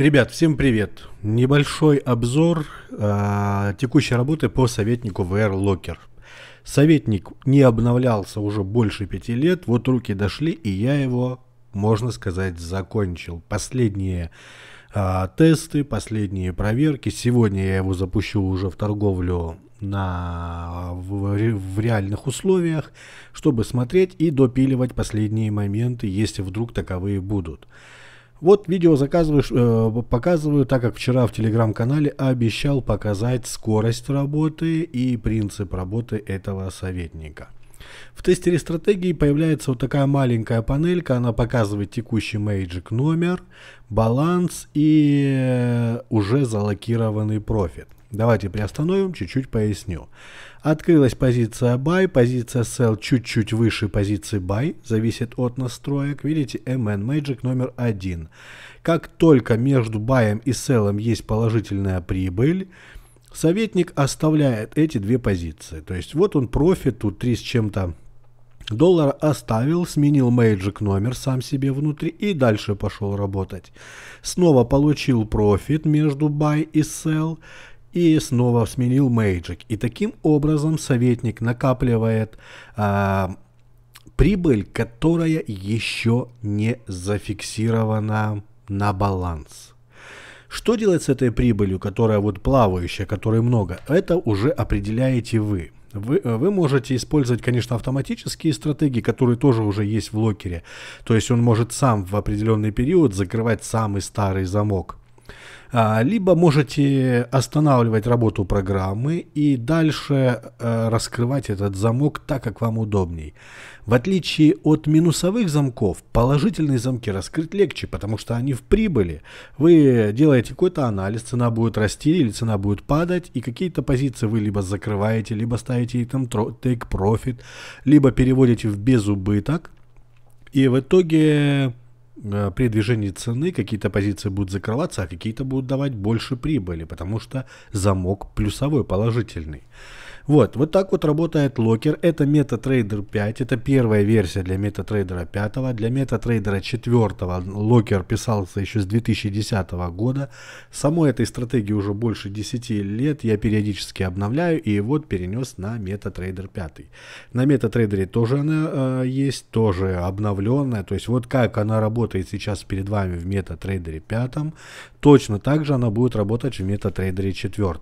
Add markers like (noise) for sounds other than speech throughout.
Ребят, всем привет! Небольшой обзор э, текущей работы по советнику VR Locker. Советник не обновлялся уже больше пяти лет, вот руки дошли, и я его, можно сказать, закончил. Последние э, тесты, последние проверки. Сегодня я его запущу уже в торговлю на, в, в реальных условиях, чтобы смотреть и допиливать последние моменты, если вдруг таковые будут. Вот видео заказываешь, э, показываю, так как вчера в телеграм-канале обещал показать скорость работы и принцип работы этого советника. В тестере стратегии появляется вот такая маленькая панелька, она показывает текущий мейджик номер, баланс и э, уже залокированный профит. Давайте приостановим, чуть-чуть поясню. Открылась позиция buy, позиция sell чуть-чуть выше позиции buy, зависит от настроек. Видите, MN Magic номер один. Как только между buy и sell есть положительная прибыль, Советник оставляет эти две позиции. То есть вот он профит, тут 3 с чем-то доллара оставил, сменил мейджик номер сам себе внутри и дальше пошел работать. Снова получил профит между buy и sell и снова сменил мейджик И таким образом советник накапливает а, прибыль, которая еще не зафиксирована на баланс. Что делать с этой прибылью, которая вот плавающая, которой много, это уже определяете вы. Вы, э, вы можете использовать, конечно, автоматические стратегии, которые тоже уже есть в локере. То есть он может сам в определенный период закрывать самый старый замок. А, либо можете останавливать работу программы и дальше э, раскрывать этот замок так, как вам удобней. В отличие от минусовых замков, положительные замки раскрыть легче, потому что они в прибыли. Вы делаете какой-то анализ, цена будет расти или цена будет падать, и какие-то позиции вы либо закрываете, либо ставите там take profit, либо переводите в безубыток. И в итоге Э, при движении цены какие-то позиции будут закрываться, а какие-то будут давать больше прибыли, потому что замок плюсовой, положительный. Вот, вот так вот работает локер. Это MetaTrader 5, это первая версия для MetaTrader 5. Для MetaTrader 4 локер писался еще с 2010 года. Самой этой стратегии уже больше 10 лет, я периодически обновляю и вот перенес на MetaTrader 5. На MetaTrader тоже она э, есть, тоже обновленная. То есть вот как она работает сейчас перед вами в MetaTrader 5, точно так же она будет работать в MetaTrader 4.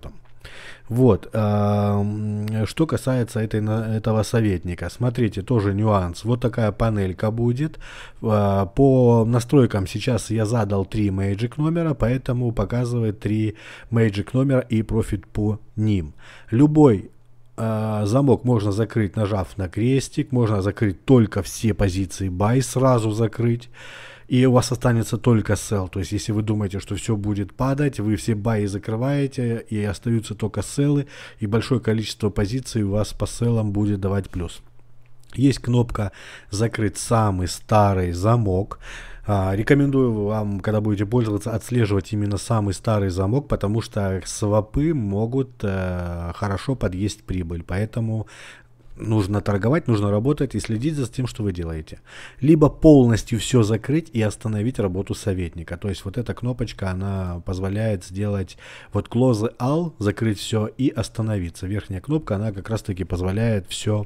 Вот. Что касается этой, этого советника. Смотрите, тоже нюанс. Вот такая панелька будет. А, по настройкам сейчас я задал три magic номера, поэтому показывает три magic номера и профит по ним. Любой а, замок можно закрыть, нажав на крестик. Можно закрыть только все позиции buy, сразу закрыть и у вас останется только sell. То есть, если вы думаете, что все будет падать, вы все баи закрываете, и остаются только селы, и большое количество позиций у вас по селам будет давать плюс. Есть кнопка «Закрыть самый старый замок». А, рекомендую вам, когда будете пользоваться, отслеживать именно самый старый замок, потому что свопы могут э, хорошо подъесть прибыль. Поэтому нужно торговать, нужно работать и следить за тем, что вы делаете. Либо полностью все закрыть и остановить работу советника. То есть вот эта кнопочка, она позволяет сделать вот close all, закрыть все и остановиться. Верхняя кнопка, она как раз таки позволяет все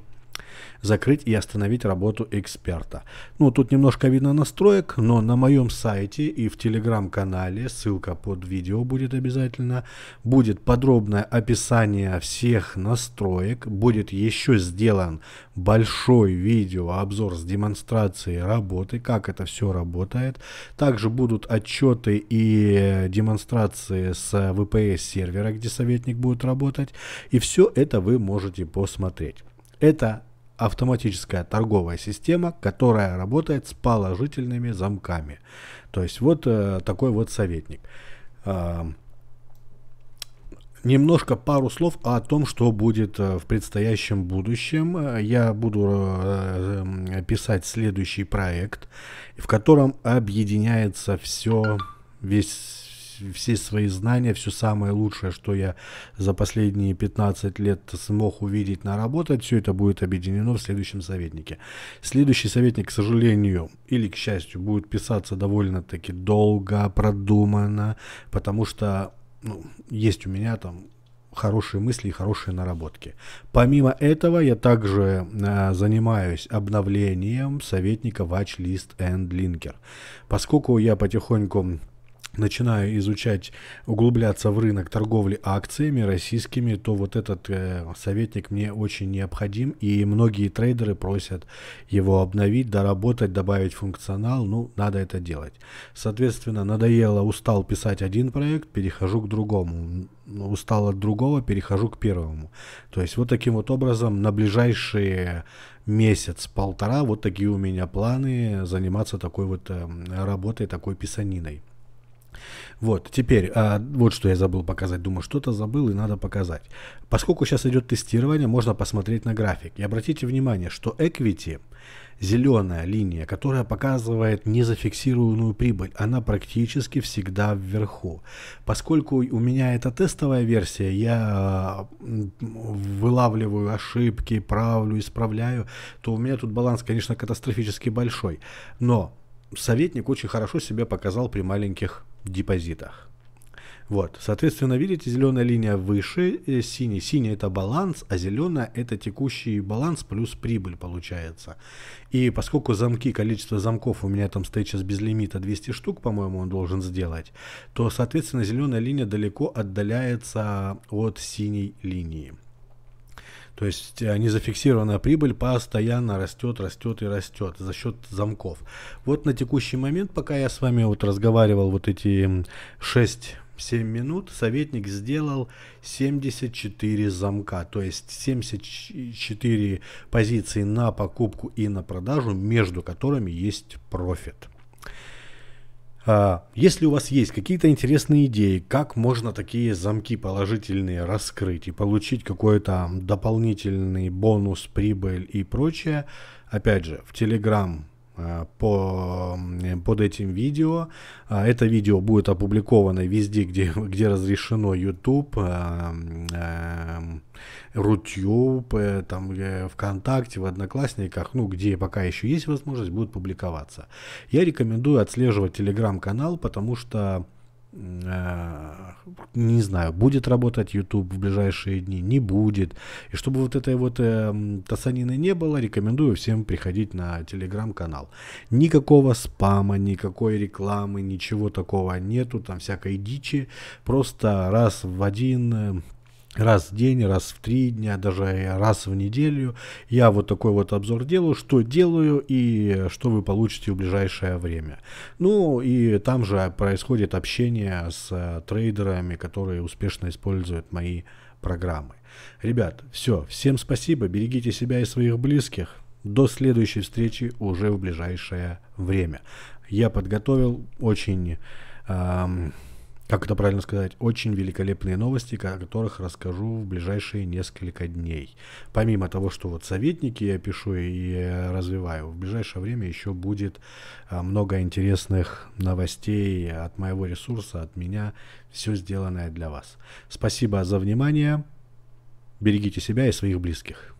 закрыть и остановить работу эксперта. Ну, тут немножко видно настроек, но на моем сайте и в телеграм-канале, ссылка под видео будет обязательно, будет подробное описание всех настроек, будет еще сделан большой видеообзор с демонстрацией работы, как это все работает. Также будут отчеты и демонстрации с VPS сервера, где советник будет работать. И все это вы можете посмотреть. Это автоматическая торговая система, которая работает с положительными замками. То есть вот э, такой вот советник. Э, немножко пару слов о том, что будет э, в предстоящем будущем. Э, я буду э, писать следующий проект, в котором объединяется все, весь все свои знания, все самое лучшее, что я за последние 15 лет смог увидеть, наработать, все это будет объединено в следующем советнике. Следующий советник, к сожалению, или к счастью, будет писаться довольно-таки долго, продуманно, потому что ну, есть у меня там хорошие мысли и хорошие наработки. Помимо этого, я также э, занимаюсь обновлением советника Watchlist and Linker. Поскольку я потихоньку начинаю изучать, углубляться в рынок торговли акциями российскими, то вот этот э, советник мне очень необходим, и многие трейдеры просят его обновить, доработать, добавить функционал, ну, надо это делать. Соответственно, надоело, устал писать один проект, перехожу к другому, устал от другого, перехожу к первому. То есть вот таким вот образом на ближайшие месяц-полтора вот такие у меня планы заниматься такой вот э, работой, такой писаниной. Вот, теперь, а, вот что я забыл показать. Думаю, что-то забыл и надо показать. Поскольку сейчас идет тестирование, можно посмотреть на график. И обратите внимание, что Equity, зеленая линия, которая показывает незафиксированную прибыль, она практически всегда вверху. Поскольку у меня это тестовая версия, я вылавливаю ошибки, правлю, исправляю, то у меня тут баланс, конечно, катастрофически большой. Но советник очень хорошо себя показал при маленьких депозитах. Вот, соответственно, видите, зеленая линия выше, э, синий. Синий это баланс, а зеленая это текущий баланс плюс прибыль получается. И поскольку замки, количество замков у меня там стоит сейчас без лимита 200 штук, по-моему, он должен сделать, то, соответственно, зеленая линия далеко отдаляется от синей линии. То есть э, незафиксированная прибыль постоянно растет, растет и растет за счет замков. Вот на текущий момент, пока я с вами вот разговаривал вот эти 6 7 минут советник сделал 74 замка, то есть 74 позиции на покупку и на продажу, между которыми есть профит. А, если у вас есть какие-то интересные идеи, как можно такие замки положительные раскрыть и получить какой-то дополнительный бонус, прибыль и прочее, опять же, в Telegram Э, по, под этим видео. А, это видео будет опубликовано везде, где, (laughs) где разрешено YouTube, э, эм, Рутюб, э, там ВКонтакте, в Одноклассниках, ну, где пока еще есть возможность, будет публиковаться. Я рекомендую отслеживать телеграм-канал, потому что Э, не знаю, будет работать YouTube в ближайшие дни, не будет. И чтобы вот этой вот э, тасанины не было, рекомендую всем приходить на телеграм-канал. Никакого спама, никакой рекламы, ничего такого нету, там всякой дичи. Просто раз в один э, раз в день, раз в три дня, даже раз в неделю. Я вот такой вот обзор делаю, что делаю и что вы получите в ближайшее время. Ну и там же происходит общение с э, трейдерами, которые успешно используют мои программы. Ребят, все, всем спасибо, берегите себя и своих близких. До следующей встречи уже в ближайшее время. Я подготовил очень... Эм, как это правильно сказать, очень великолепные новости, о которых расскажу в ближайшие несколько дней. Помимо того, что вот советники я пишу и э, развиваю, в ближайшее время еще будет а, много интересных новостей от моего ресурса, от меня, все сделанное для вас. Спасибо за внимание, берегите себя и своих близких.